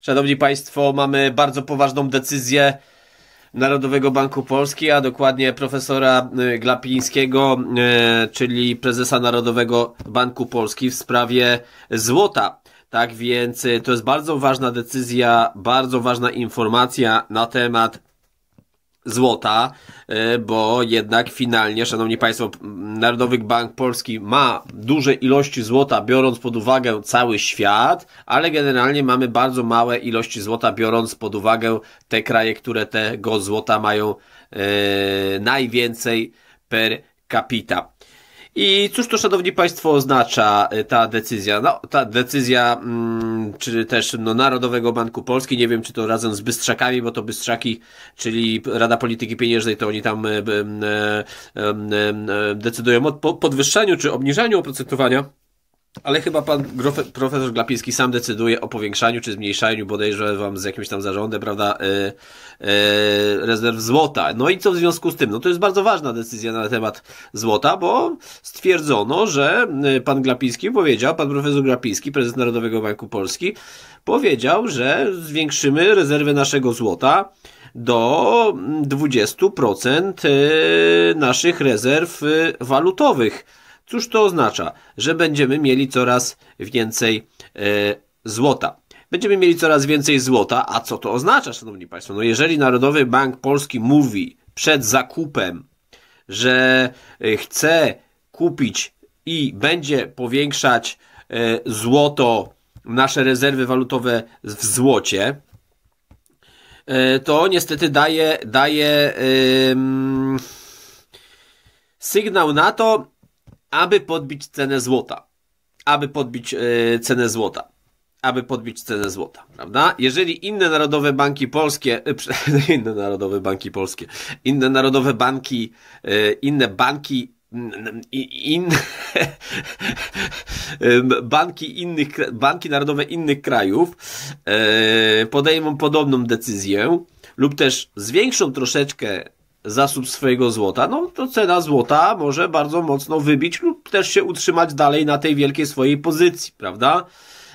Szanowni Państwo, mamy bardzo poważną decyzję Narodowego Banku Polski, a dokładnie profesora y, Glapińskiego, y, czyli prezesa Narodowego Banku Polski w sprawie złota. Tak więc y, to jest bardzo ważna decyzja, bardzo ważna informacja na temat złota, e, bo jednak finalnie, szanowni państwo, Narodowy Bank Polski ma duże ilości złota, biorąc pod uwagę cały świat, ale generalnie mamy bardzo małe ilości złota, biorąc pod uwagę te kraje, które tego złota mają e, najwięcej per capita. I cóż to, szanowni państwo, oznacza y, ta decyzja? No, ta decyzja, mm, czy też no, Narodowego Banku Polski, nie wiem, czy to razem z Bystrzakami, bo to Bystrzaki, czyli Rada Polityki Pieniężnej, to oni tam y, y, decydują o podwyższeniu czy obniżeniu oprocentowania. Ale chyba pan profesor Glapiński sam decyduje o powiększaniu czy zmniejszaniu, podejrzewam, z jakimś tam zarządem, prawda, yy, yy, rezerw złota. No i co w związku z tym? No to jest bardzo ważna decyzja na temat złota, bo stwierdzono, że e, pan Glapiński powiedział, pan profesor Glapiński, prezes Narodowego Banku Polski, powiedział, że zwiększymy rezerwę naszego złota do 20% mm, naszych rezerw walutowych. Cóż to oznacza? Że będziemy mieli coraz więcej e, złota. Będziemy mieli coraz więcej złota, a co to oznacza, szanowni państwo? No jeżeli Narodowy Bank Polski mówi przed zakupem, że e, chce kupić i będzie powiększać e, złoto, nasze rezerwy walutowe w złocie, e, to niestety daje, daje sygnał na to, aby podbić cenę złota. Aby podbić yy, cenę złota. Aby podbić cenę złota, prawda? Jeżeli inne narodowe banki polskie, yy, inne narodowe banki polskie, inne narodowe banki, yy, inne banki inne banki innych, banki narodowe innych krajów podejmą podobną decyzję lub też zwiększą troszeczkę zasób swojego złota, no to cena złota może bardzo mocno wybić lub też się utrzymać dalej na tej wielkiej swojej pozycji, prawda?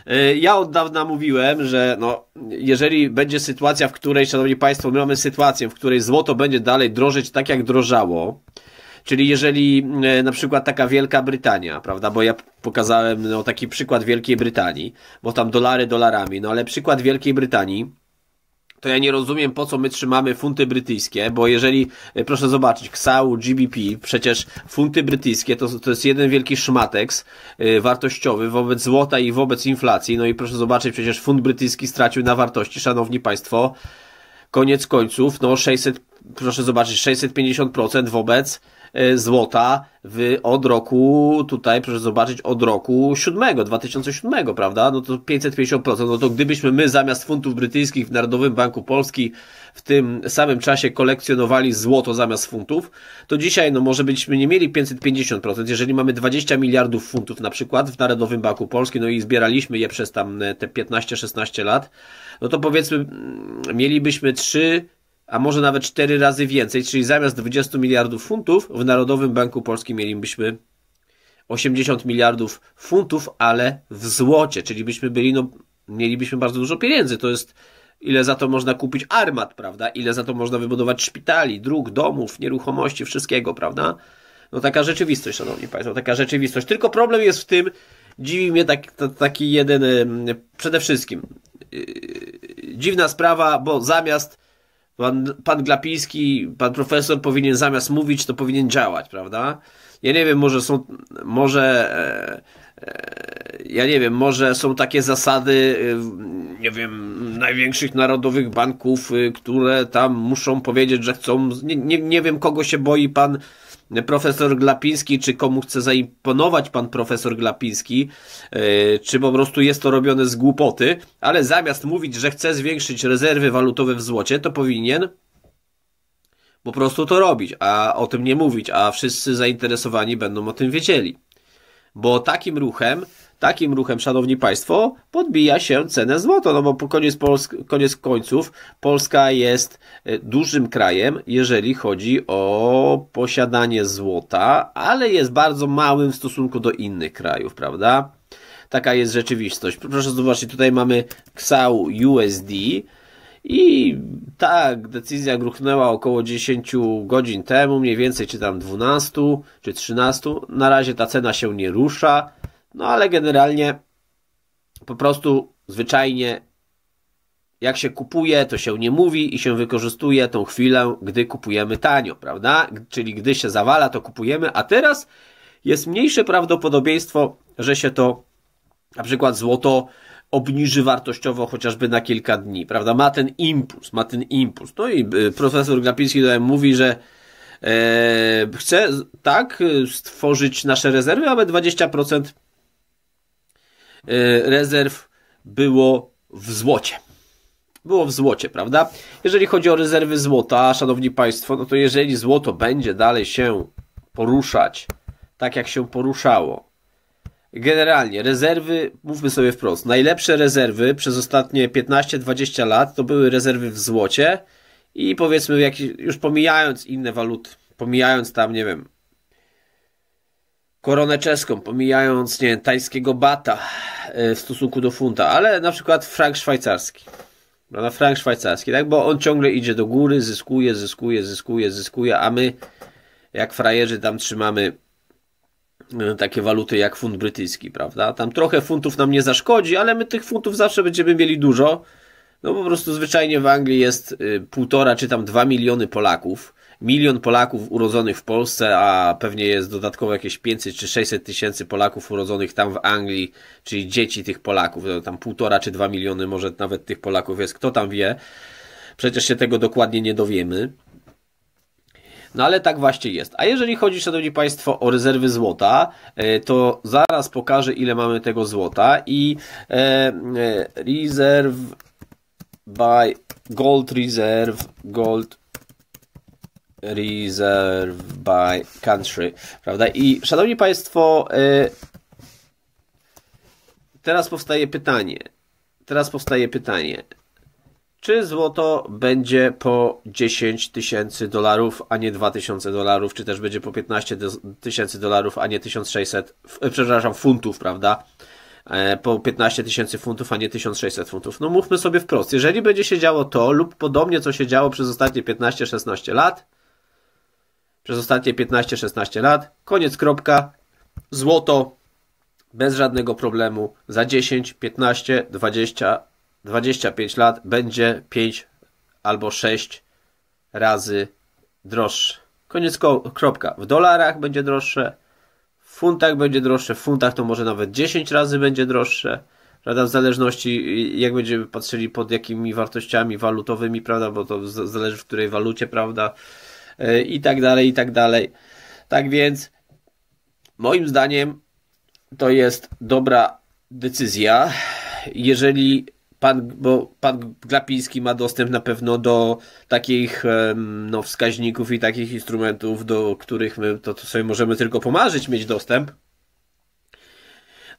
E, ja od dawna mówiłem, że no, jeżeli będzie sytuacja, w której, szanowni państwo, my mamy sytuację, w której złoto będzie dalej drożeć tak jak drożało, Czyli jeżeli e, na przykład taka Wielka Brytania, prawda, bo ja pokazałem no, taki przykład Wielkiej Brytanii, bo tam dolary dolarami, no ale przykład Wielkiej Brytanii, to ja nie rozumiem, po co my trzymamy funty brytyjskie, bo jeżeli, e, proszę zobaczyć, XAU, GBP, przecież funty brytyjskie to, to jest jeden wielki szmateks e, wartościowy wobec złota i wobec inflacji. No i proszę zobaczyć, przecież funt brytyjski stracił na wartości, szanowni państwo, koniec końców, no 600 proszę zobaczyć, 650% wobec e, złota w, od roku, tutaj proszę zobaczyć, od roku 7, 2007, prawda? No to 550%. No to gdybyśmy my zamiast funtów brytyjskich w Narodowym Banku Polski w tym samym czasie kolekcjonowali złoto zamiast funtów, to dzisiaj, no może byśmy nie mieli 550%, jeżeli mamy 20 miliardów funtów na przykład w Narodowym Banku Polski, no i zbieraliśmy je przez tam e, te 15-16 lat, no to powiedzmy, mm, mielibyśmy 3 a może nawet 4 razy więcej, czyli zamiast 20 miliardów funtów w Narodowym Banku Polskim mielibyśmy 80 miliardów funtów, ale w złocie, czyli byśmy byli, no, mielibyśmy bardzo dużo pieniędzy. To jest ile za to można kupić armat, prawda? Ile za to można wybudować szpitali, dróg, domów, nieruchomości, wszystkiego, prawda? No taka rzeczywistość, szanowni państwo, taka rzeczywistość. Tylko problem jest w tym, dziwi mnie tak, taki jeden, przede wszystkim, y, dziwna sprawa, bo zamiast Pan, pan Glapiński, pan profesor powinien zamiast mówić, to powinien działać, prawda? Ja nie wiem, może są, może, e, e, ja nie wiem, może są takie zasady, e, nie wiem, największych narodowych banków, e, które tam muszą powiedzieć, że chcą, nie, nie, nie wiem, kogo się boi pan profesor Glapiński, czy komu chce zaimponować pan profesor Glapiński, e, czy po prostu jest to robione z głupoty, ale zamiast mówić, że chce zwiększyć rezerwy walutowe w złocie, to powinien po prostu to robić, a o tym nie mówić, a wszyscy zainteresowani będą o tym wiedzieli. Bo takim ruchem Takim ruchem, szanowni państwo, podbija się cenę złota, no bo po koniec, koniec końców Polska jest e, dużym krajem, jeżeli chodzi o posiadanie złota, ale jest bardzo małym w stosunku do innych krajów, prawda? Taka jest rzeczywistość. Proszę zobaczyć, tutaj mamy XAU USD, i tak, decyzja gruchnęła około 10 godzin temu, mniej więcej, czy tam 12, czy 13. Na razie ta cena się nie rusza. No ale generalnie po prostu zwyczajnie jak się kupuje, to się nie mówi i się wykorzystuje tą chwilę, gdy kupujemy tanio, prawda? Czyli gdy się zawala, to kupujemy, a teraz jest mniejsze prawdopodobieństwo, że się to na przykład złoto obniży wartościowo chociażby na kilka dni, prawda? Ma ten impuls, ma ten impuls. No i y, profesor Grapiński tutaj mówi, że e, chce tak stworzyć nasze rezerwy, aby 20% Y, rezerw było w złocie. Było w złocie, prawda? Jeżeli chodzi o rezerwy złota, szanowni państwo, no to jeżeli złoto będzie dalej się poruszać tak, jak się poruszało, generalnie rezerwy, mówmy sobie wprost, najlepsze rezerwy przez ostatnie 15-20 lat to były rezerwy w złocie i powiedzmy, jak, już pomijając inne waluty, pomijając tam, nie wiem, koronę czeską, pomijając, nie wiem, tajskiego bata e, w stosunku do funta, ale na przykład frank szwajcarski. No, na frank szwajcarski, tak? Bo on ciągle idzie do góry, zyskuje, zyskuje, zyskuje, zyskuje, a my jak frajerzy tam trzymamy e, takie waluty jak funt brytyjski, prawda? Tam trochę funtów nam nie zaszkodzi, ale my tych funtów zawsze będziemy mieli dużo. No po prostu zwyczajnie w Anglii jest e, półtora czy tam dwa miliony Polaków milion Polaków urodzonych w Polsce, a pewnie jest dodatkowo jakieś 500 czy 600 tysięcy Polaków urodzonych tam w Anglii, czyli dzieci tych Polaków, no, tam półtora czy dwa miliony może nawet tych Polaków jest, kto tam wie. Przecież się tego dokładnie nie dowiemy. No ale tak właśnie jest. A jeżeli chodzi, szanowni państwo, o rezerwy złota, e, to zaraz pokażę, ile mamy tego złota i e, e reserve by gold reserve, gold Reserve by Country, prawda? I szanowni Państwo, y, teraz powstaje pytanie. Teraz powstaje pytanie. Czy złoto będzie po 10 tysięcy dolarów, a nie 2000 dolarów, czy też będzie po 15 tysięcy dolarów, a nie 1600, przepraszam, funtów, prawda? E, po 15 tysięcy funtów, a nie 1600 funtów. No mówmy sobie wprost, jeżeli będzie się działo to lub podobnie, co się działo przez ostatnie 15-16 lat, przez ostatnie 15-16 lat. Koniec, kropka. Złoto bez żadnego problemu za 10, 15, 20, 25 lat będzie 5 albo 6 razy droższe. Koniec, kropka. W dolarach będzie droższe, w funtach będzie droższe, w funtach to może nawet 10 razy będzie droższe prawda, w zależności jak będziemy patrzyli pod jakimi wartościami walutowymi, prawda, bo to zależy w której walucie, prawda, E, i tak dalej, i tak dalej. Tak więc moim zdaniem to jest dobra decyzja, jeżeli pan, bo pan Glapiński ma dostęp na pewno do takich no, wskaźników i takich instrumentów, do których my to, to sobie możemy tylko pomarzyć mieć dostęp.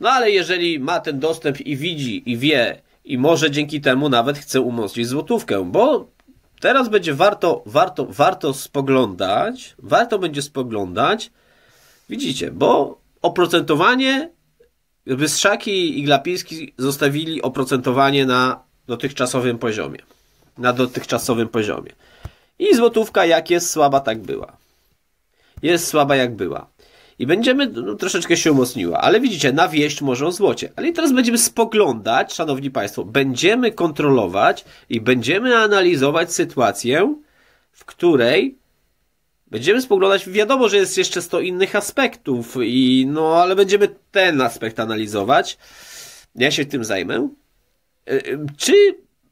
No ale jeżeli ma ten dostęp i widzi, i wie, i może dzięki temu nawet chce umocnić złotówkę, bo teraz będzie warto, warto, warto spoglądać, warto będzie spoglądać, widzicie, bo oprocentowanie, Bystrzaki i Glapiński zostawili oprocentowanie na dotychczasowym poziomie. Na dotychczasowym poziomie. I złotówka jak jest słaba, tak była. Jest słaba jak była i będziemy, no, troszeczkę się umocniła, ale widzicie, na wieść może o złocie. Ale teraz będziemy spoglądać, szanowni państwo, będziemy kontrolować i będziemy analizować sytuację, w której będziemy spoglądać, wiadomo, że jest jeszcze 100 innych aspektów i no, ale będziemy ten aspekt analizować. Ja się tym zajmę. E, e, czy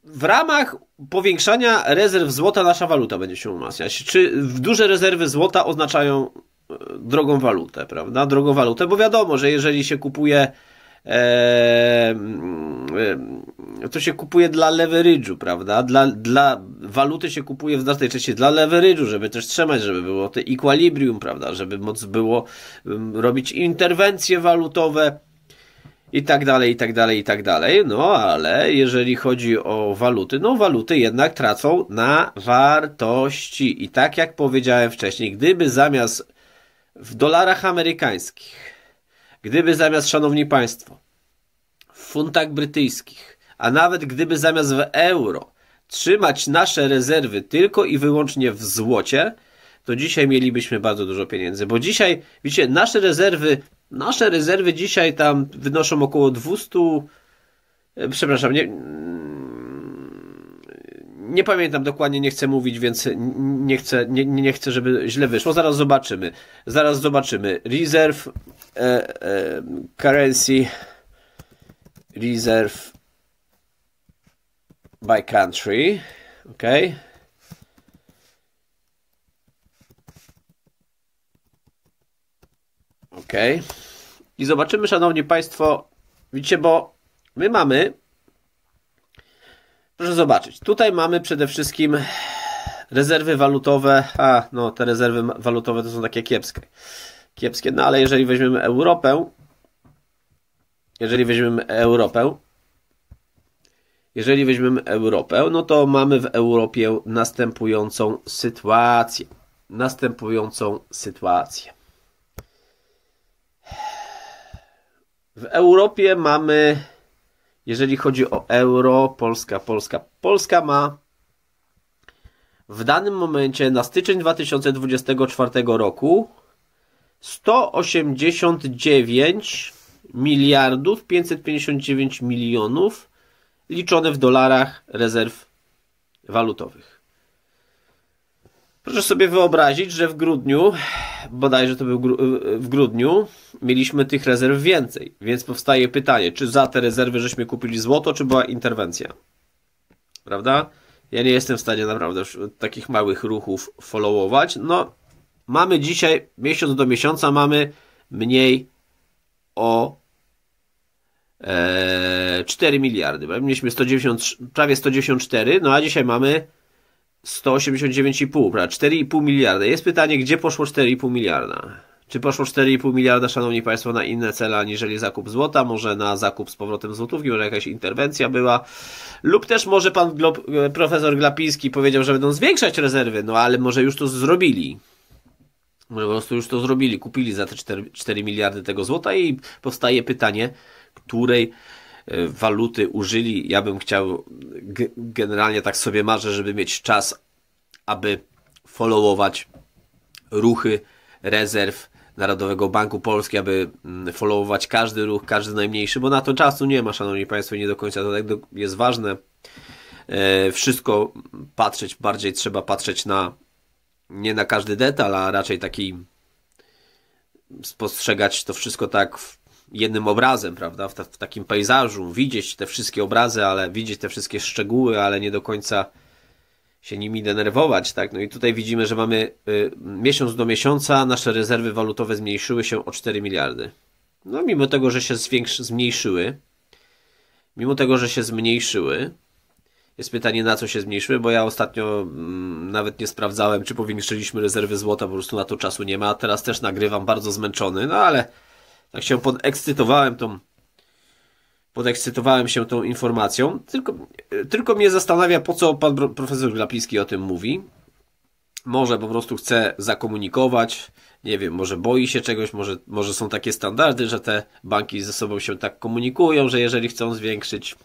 w ramach powiększania rezerw złota nasza waluta będzie się umacniać? Czy duże rezerwy złota oznaczają drogą walutę, prawda? Drogą walutę, bo wiadomo, że jeżeli się kupuje e, e, to się kupuje dla leverage'u, prawda? Dla, dla waluty się kupuje w znacznej części dla leverage'u, żeby też trzymać, żeby było to equilibrium, prawda? Żeby móc było robić interwencje walutowe i tak dalej, i tak dalej, i tak dalej. No, ale jeżeli chodzi o waluty, no waluty jednak tracą na wartości. I tak jak powiedziałem wcześniej, gdyby zamiast w dolarach amerykańskich, gdyby zamiast, szanowni państwo, w funtach brytyjskich, a nawet gdyby zamiast w euro trzymać nasze rezerwy tylko i wyłącznie w złocie, to dzisiaj mielibyśmy bardzo dużo pieniędzy, bo dzisiaj, widzicie, nasze rezerwy, nasze rezerwy dzisiaj tam wynoszą około 200, e, przepraszam, nie, nie pamiętam dokładnie, nie chcę mówić, więc nie chcę, nie, nie chcę, żeby źle wyszło. Zaraz zobaczymy. Zaraz zobaczymy. Reserve e, e, currency reserve by country. OK. OK. I zobaczymy, szanowni państwo, widzicie, bo my mamy Proszę zobaczyć, tutaj mamy przede wszystkim rezerwy walutowe. A, no, te rezerwy walutowe to są takie kiepskie. Kiepskie, no ale jeżeli weźmiemy Europę, jeżeli weźmiemy Europę, jeżeli weźmiemy Europę, no to mamy w Europie następującą sytuację. Następującą sytuację. W Europie mamy jeżeli chodzi o euro, Polska, Polska, Polska ma w danym momencie na styczeń 2024 roku 189 miliardów 559 milionów liczone w dolarach rezerw walutowych. Proszę sobie wyobrazić, że w grudniu, bodajże to był gru w grudniu, mieliśmy tych rezerw więcej. Więc powstaje pytanie, czy za te rezerwy żeśmy kupili złoto, czy była interwencja? Prawda? Ja nie jestem w stanie naprawdę takich małych ruchów followować. No, mamy dzisiaj, miesiąc do miesiąca, mamy mniej o e, 4 miliardy. Mieliśmy 190, prawie 194, no a dzisiaj mamy 189,5, prawda? 4,5 miliarda. Jest pytanie, gdzie poszło 4,5 miliarda? Czy poszło 4,5 miliarda, szanowni państwo, na inne cele aniżeli zakup złota? Może na zakup z powrotem złotówki, może jakaś interwencja była? Lub też może pan e, profesor Glapiński powiedział, że będą zwiększać rezerwy, no ale może już to zrobili. Może po prostu już to zrobili, kupili za te 4, 4 miliardy tego złota i powstaje pytanie, której Y, waluty użyli. Ja bym chciał, generalnie tak sobie marzę, żeby mieć czas, aby followować ruchy rezerw Narodowego Banku Polski, aby mm, followować każdy ruch, każdy najmniejszy, bo na to czasu nie ma, szanowni państwo, i nie do końca to tak jest ważne. Y, wszystko patrzeć, bardziej trzeba patrzeć na nie na każdy detal, a raczej taki spostrzegać to wszystko tak w jednym obrazem, prawda, w, ta, w, takim pejzażu, widzieć te wszystkie obrazy, ale widzieć te wszystkie szczegóły, ale nie do końca się nimi denerwować, tak? No i tutaj widzimy, że mamy y, miesiąc do miesiąca nasze rezerwy walutowe zmniejszyły się o 4 miliardy. No mimo tego, że się zwiększy, zmniejszyły, mimo tego, że się zmniejszyły, jest pytanie, na co się zmniejszyły, bo ja ostatnio mm, nawet nie sprawdzałem, czy powiększyliśmy rezerwy złota, po prostu na to czasu nie ma. Teraz też nagrywam bardzo zmęczony, no ale tak się podekscytowałem tą podekscytowałem się tą informacją. Tylko, tylko mnie zastanawia, po co pan profesor Glapiński o tym mówi. Może po prostu chce zakomunikować, nie wiem, może boi się czegoś, może, może są takie standardy, że te banki ze sobą się tak komunikują, że jeżeli chcą zwiększyć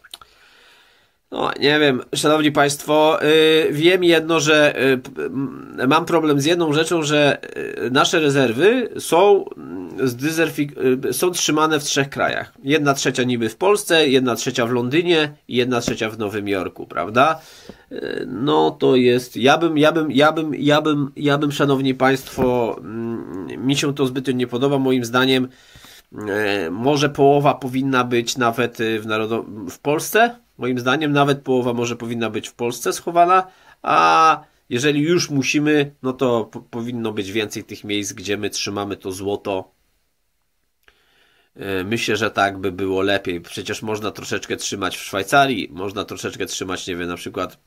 no, nie wiem, szanowni państwo, yy, wiem jedno, że yy, mam problem z jedną rzeczą, że yy, nasze rezerwy są, mm, y, są trzymane w trzech krajach. Jedna trzecia niby w Polsce, jedna trzecia w Londynie i jedna trzecia w Nowym Jorku, prawda? Y, no to jest, ja bym, ja bym, ja bym, ja bym, ja bym, szanowni państwo, mm, mi się to zbytnio nie podoba, moim zdaniem y, może połowa powinna być nawet w, w Polsce, Moim zdaniem nawet połowa może powinna być w Polsce schowana, a jeżeli już musimy, no to powinno być więcej tych miejsc, gdzie my trzymamy to złoto. E, myślę, że tak by było lepiej. Przecież można troszeczkę trzymać w Szwajcarii, można troszeczkę trzymać, nie wiem, na przykład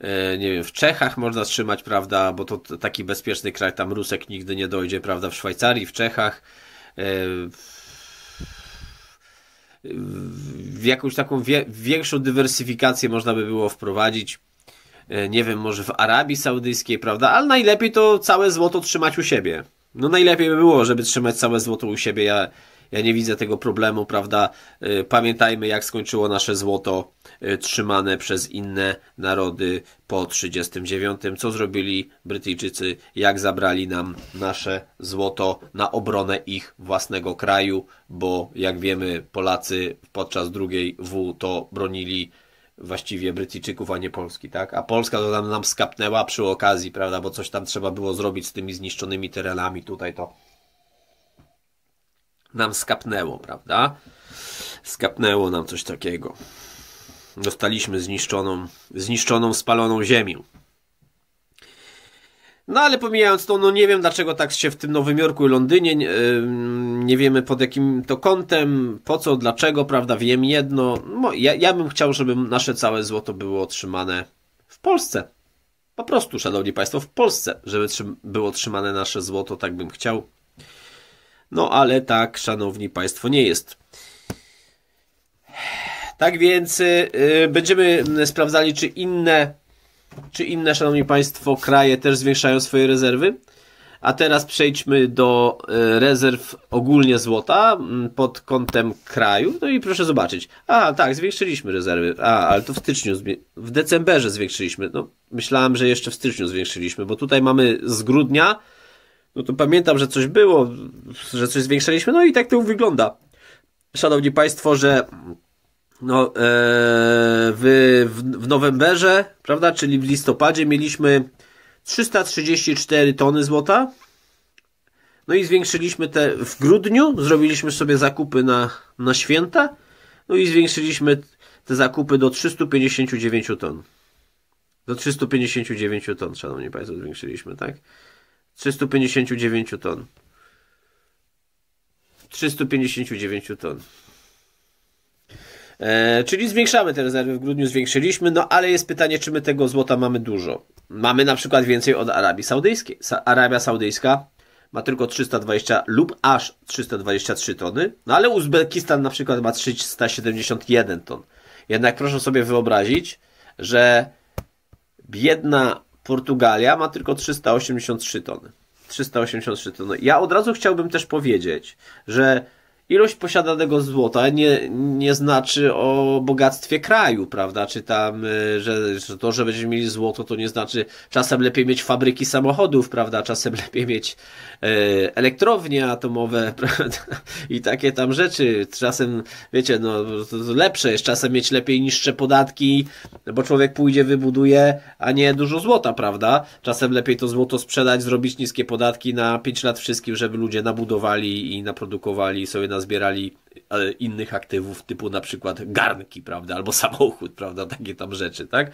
e, nie wiem, w Czechach można trzymać, prawda, bo to taki bezpieczny kraj, tam rusek nigdy nie dojdzie, prawda, w Szwajcarii, w Czechach, e, w w jakąś taką wie, większą dywersyfikację można by było wprowadzić. E, nie wiem, może w Arabii Saudyjskiej, prawda? Ale najlepiej to całe złoto trzymać u siebie. No najlepiej by było, żeby trzymać całe złoto u siebie. Ja, ja nie widzę tego problemu, prawda? E, pamiętajmy, jak skończyło nasze złoto Y, trzymane przez inne narody po 1939. Co zrobili Brytyjczycy, jak zabrali nam nasze złoto na obronę ich własnego kraju, bo jak wiemy, Polacy podczas II W to bronili właściwie Brytyjczyków, a nie Polski, tak? A Polska to nam, nam skapnęła przy okazji, prawda? Bo coś tam trzeba było zrobić z tymi zniszczonymi terenami, tutaj to nam skapnęło, prawda? Skapnęło nam coś takiego. Dostaliśmy zniszczoną, zniszczoną, spaloną ziemię. No ale pomijając to, no nie wiem dlaczego tak się w tym Nowym Jorku i Londynie, nie, nie wiemy pod jakim to kątem, po co, dlaczego, prawda, wiem jedno. No, ja, ja bym chciał, żeby nasze całe złoto było otrzymane w Polsce. Po prostu, szanowni państwo, w Polsce, żeby było trzymane nasze złoto, tak bym chciał. No ale tak, szanowni państwo, nie jest. Tak więc y, y, będziemy mm, sprawdzali, czy inne, czy inne, szanowni państwo, kraje też zwiększają swoje rezerwy. A teraz przejdźmy do y, rezerw ogólnie złota mm, pod kątem kraju. No i proszę zobaczyć. A, tak, zwiększyliśmy rezerwy. A, ale to w styczniu, w decemberze zwiększyliśmy. No, myślałem, że jeszcze w styczniu zwiększyliśmy, bo tutaj mamy z grudnia. No to pamiętam, że coś było, że coś zwiększaliśmy. No i tak to wygląda. Szanowni Państwo, że no, e, w, w, Nowemberze, prawda, czyli w listopadzie mieliśmy 334 tony złota. No i zwiększyliśmy te w grudniu, zrobiliśmy sobie zakupy na, na święta. No i zwiększyliśmy te zakupy do 359 ton. Do 359 ton, szanowni państwo, zwiększyliśmy, tak? 359 ton. 359 ton. E, czyli zwiększamy te rezerwy w grudniu, zwiększyliśmy, no ale jest pytanie, czy my tego złota mamy dużo. Mamy na przykład więcej od Arabii Saudyjskiej. Sa Arabia Saudyjska ma tylko 320 lub aż 323 tony, no ale Uzbekistan na przykład ma 371 ton. Jednak proszę sobie wyobrazić, że biedna Portugalia ma tylko 383 tony. 383 tony. Ja od razu chciałbym też powiedzieć, że ilość posiadanego złota nie, nie znaczy o bogactwie kraju, prawda? Czy tam, e, że, że to, że będziemy mieli złoto, to nie znaczy czasem lepiej mieć fabryki samochodów, prawda? Czasem lepiej mieć e, elektrownie atomowe, prawda? I takie tam rzeczy. Czasem, wiecie, no lepsze jest czasem mieć lepiej niższe podatki, bo człowiek pójdzie, wybuduje, a nie dużo złota, prawda? Czasem lepiej to złoto sprzedać, zrobić niskie podatki na 5 lat wszystkim, żeby ludzie nabudowali i naprodukowali sobie na nazbierali e, innych aktywów, typu na przykład garnki, prawda, albo samochód, prawda, takie tam rzeczy, tak?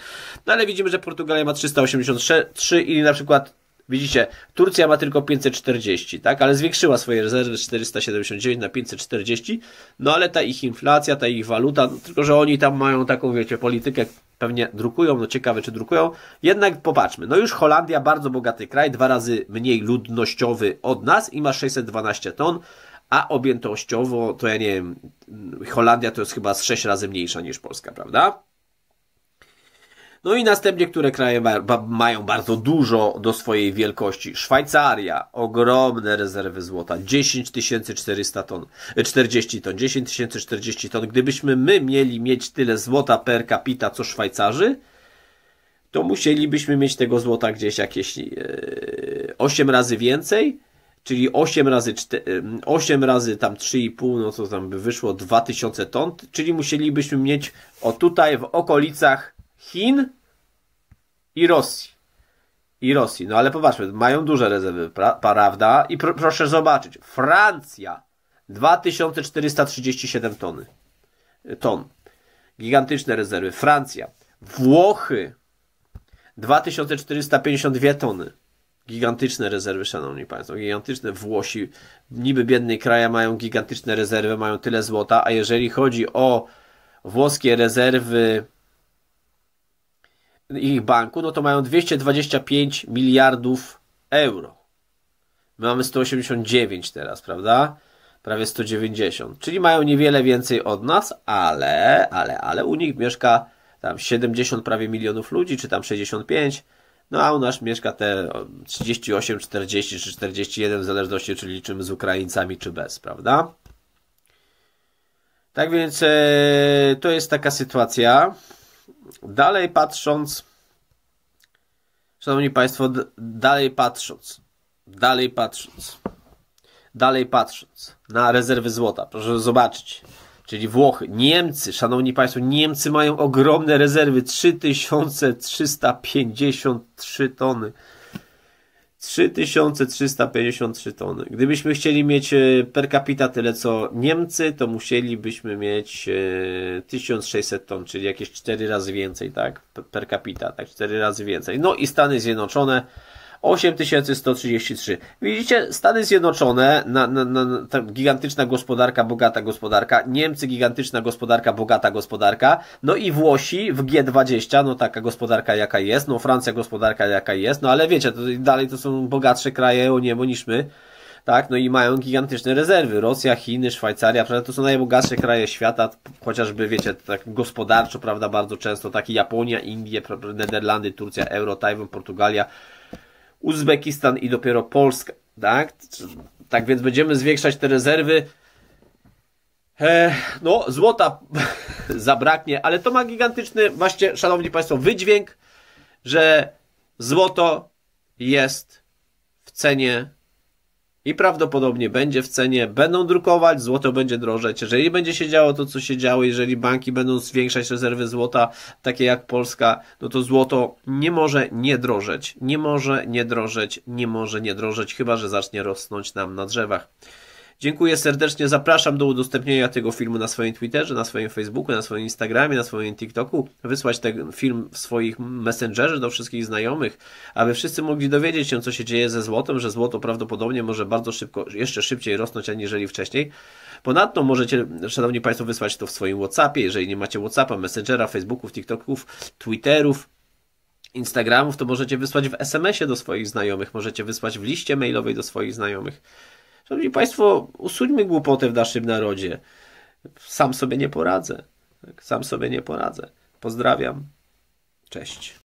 No ale widzimy, że Portugalia ma 383 i na przykład Widzicie, Turcja ma tylko 540, tak? Ale zwiększyła swoje rezerwy z 479 na 540. No ale ta ich inflacja, ta ich waluta, no, tylko że oni tam mają taką, wiecie, politykę, pewnie drukują, no ciekawe czy drukują. Jednak popatrzmy, no już Holandia, bardzo bogaty kraj, dwa razy mniej ludnościowy od nas i ma 612 ton a objętościowo to ja nie wiem, Holandia to jest chyba z 6 razy mniejsza niż Polska, prawda? No i następnie, które kraje ma, ma, mają bardzo dużo do swojej wielkości. Szwajcaria, ogromne rezerwy złota, 10 400 ton, 40 e, ton, 10 040 ton. Gdybyśmy my mieli mieć tyle złota per capita, co Szwajcarzy, to musielibyśmy mieć tego złota gdzieś jakieś 8 e, razy więcej, czyli 8 razy, 4, 8 razy tam 3,5, no to tam by wyszło 2000 ton, czyli musielibyśmy mieć o tutaj w okolicach Chin i Rosji. I Rosji, no ale popatrzmy, mają duże rezerwy, pra, prawda? I pro, proszę zobaczyć, Francja 2437 tony. Ton. Gigantyczne rezerwy. Francja. Włochy 2452 tony gigantyczne rezerwy, szanowni państwo, gigantyczne Włosi, niby biedny kraje mają gigantyczne rezerwy, mają tyle złota, a jeżeli chodzi o włoskie rezerwy ich banku, no to mają 225 miliardów euro. My mamy 189 teraz, prawda? Prawie 190. Czyli mają niewiele więcej od nas, ale, ale, ale u nich mieszka tam 70 prawie milionów ludzi, czy tam 65 no a u nas mieszka te 38, 40 czy 41, w zależności czy liczymy z Ukraińcami czy bez, prawda? Tak więc e, to jest taka sytuacja. Dalej patrząc, Szanowni Państwo, dalej patrząc, dalej patrząc, dalej patrząc na rezerwy złota, proszę zobaczyć czyli Włochy, Niemcy, szanowni państwo, Niemcy mają ogromne rezerwy 3353 tony. 3353 tony. Gdybyśmy chcieli mieć e, per capita tyle co Niemcy, to musielibyśmy mieć 1600 e, ton, czyli jakieś 4 razy więcej, tak? Per capita, tak? 4 razy więcej. No i Stany Zjednoczone 8133. Widzicie, Stany Zjednoczone, na, na, na, gigantyczna gospodarka, bogata gospodarka, Niemcy gigantyczna gospodarka, bogata gospodarka, no i Włosi w G20, no taka gospodarka jaka jest, no Francja gospodarka jaka jest, no ale wiecie, to dalej to są bogatsze kraje o niebo niż my tak, no i mają gigantyczne rezerwy. Rosja, Chiny, Szwajcaria, prawda, to są najbogatsze kraje świata, chociażby, wiecie, tak gospodarczo, prawda, bardzo często, taki Japonia, Indie, Niderlandy, Turcja, Euro, Tajwan, Portugalia, Uzbekistan i dopiero Polska, tak? Tak więc będziemy zwiększać te rezerwy. E, no, złota zabraknie, ale to ma gigantyczny, właśnie, szanowni państwo, wydźwięk, że złoto jest w cenie i prawdopodobnie będzie w cenie, będą drukować, złoto będzie drożeć. Jeżeli będzie się działo to, co się działo, jeżeli banki będą zwiększać rezerwy złota, takie jak Polska, no to złoto nie może nie drożeć, nie może nie drożeć, nie może nie drożeć, chyba że zacznie rosnąć nam na drzewach. Dziękuję serdecznie, zapraszam do udostępnienia tego filmu na swoim Twitterze, na swoim Facebooku, na swoim Instagramie, na swoim TikToku, wysłać ten film w swoich Messengerze do wszystkich znajomych, aby wszyscy mogli dowiedzieć się, co się dzieje ze złotem, że złoto prawdopodobnie może bardzo szybko, jeszcze szybciej rosnąć, aniżeli wcześniej. Ponadto możecie, szanowni Państwo, wysłać to w swoim WhatsAppie, jeżeli nie macie WhatsAppa, Messengera, Facebooków, TikToków, Twitterów, Instagramów, to możecie wysłać w SMS-ie do swoich znajomych, możecie wysłać w liście mailowej do swoich znajomych. Szanowni Państwo, usuńmy głupotę w naszym narodzie. Sam sobie nie poradzę. Tak, sam sobie nie poradzę. Pozdrawiam. Cześć.